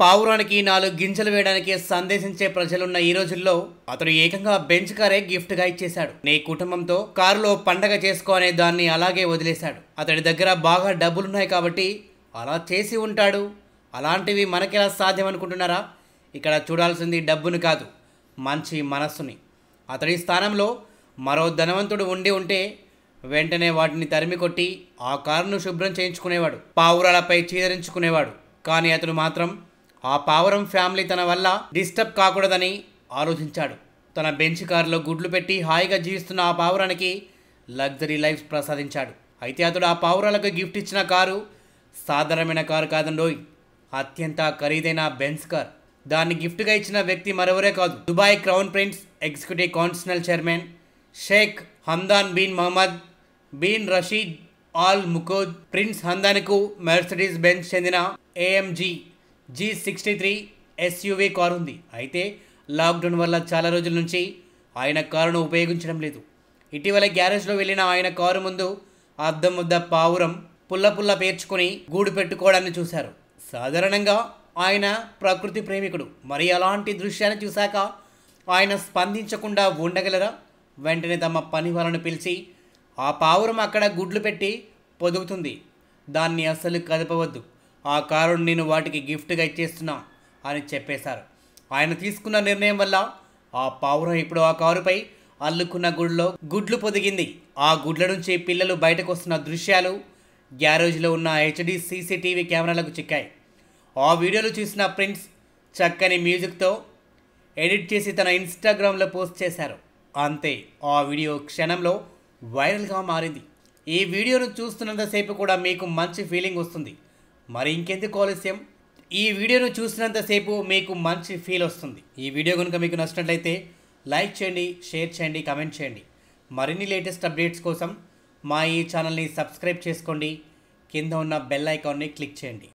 పావురానికి నాలుగు గింజలు వేయడానికి సందేశించే ప్రజలున్న ఈ రోజుల్లో అతడు ఏకంగా బెంచ్ కారే గిఫ్ట్గా ఇచ్చేశాడు నీ కుటుంబంతో కారులో పండగ చేసుకునే దాన్ని అలాగే వదిలేశాడు అతడి దగ్గర బాగా డబ్బులున్నాయి కాబట్టి అలా చేసి ఉంటాడు అలాంటివి మనకెలా సాధ్యం అనుకుంటున్నారా ఇక్కడ చూడాల్సింది డబ్బును కాదు మంచి మనస్సుని అతడి స్థానంలో మరో ధనవంతుడు ఉండి ఉంటే వెంటనే వాటిని తరిమి కొట్టి ఆ కారును శుభ్రం చేయించుకునేవాడు పావురాలపై చీదరించుకునేవాడు కానీ అతను మాత్రం ఆ పావరం ఫ్యామిలీ తన వల్ల డిస్టర్బ్ కాకూడదని ఆలోచించాడు తన బెంచ్ కారులో గుడ్లు పెట్టి హాయిగా జీవిస్తున్న ఆ పావురానికి లగ్జరీ లైఫ్ ప్రసాదించాడు అయితే అతడు ఆ పావురాలకు గిఫ్ట్ ఇచ్చిన కారు సాధారణమైన కారు కాదండోయ్ అత్యంత ఖరీదైన బెన్స్ కార్ దాన్ని గిఫ్ట్గా ఇచ్చిన వ్యక్తి మరెవరే కాదు Dubai crown prince executive council chairman Sheikh Hamdan bin Mohammed bin Rashid Al Maktoum prince హందాన్కు మెర్సిడీస్ బెంచ్ చెందిన AMG G sixty three SUV car ఉంది అయితే లాక్డౌన్ వల్ల చాలా రోజుల నుంచి ఆయన కారును ఉపయోగించడం లేదు ఇటీవల గ్యారేజ్లో వెళ్ళిన ఆయన కారు ముందు అద్దం ముద్ద పావురం పుల్ల పుల్ల పేర్చుకొని గూడు పెట్టుకోవడాన్ని చూశారు సాధారణంగా ఆయన ప్రకృతి ప్రేమికుడు మరి అలాంటి దృశ్యాన్ని చూశాక ఆయన స్పందించకుండా ఉండగలరా వెంటనే తమ పని వాళ్ళను పిలిచి ఆ పావురం అక్కడ గుడ్లు పెట్టి పొదుగుతుంది దాన్ని అస్సలు కదపవద్దు ఆ కారును నేను వాటికి గిఫ్ట్గా ఇచ్చేస్తున్నా అని చెప్పేశారు ఆయన తీసుకున్న నిర్ణయం వల్ల ఆ పావురం ఇప్పుడు ఆ కారుపై అల్లుకున్న గుడిలో గుడ్లు పొదిగింది ఆ గుడ్ల నుంచి పిల్లలు బయటకు వస్తున్న దృశ్యాలు గ్యారేజ్లో ఉన్న హెచ్డి సీసీటీవీ కెమెరాలకు చిక్కాయి ఆ వీడియోలు చూసిన ప్రిన్స్ చక్కని మ్యూజిక్తో ఎడిట్ చేసి తన ఇన్స్టాగ్రామ్లో పోస్ట్ చేశారు అంతే ఆ వీడియో క్షణంలో వైరల్గా మారింది ఈ వీడియోను చూస్తున్నంతసేపు కూడా మీకు మంచి ఫీలింగ్ వస్తుంది మరి ఇంకెందుకు ఆలస్యం ఈ వీడియోను చూసినంతసేపు మీకు మంచి ఫీల్ వస్తుంది ఈ వీడియో కనుక మీకు నచ్చినట్లయితే లైక్ చేయండి షేర్ చేయండి కమెంట్ చేయండి మరిన్ని లేటెస్ట్ అప్డేట్స్ కోసం మా ఈ ఛానల్ని సబ్స్క్రైబ్ చేసుకోండి కింద ఉన్న బెల్ ఐకాన్ని క్లిక్ చేయండి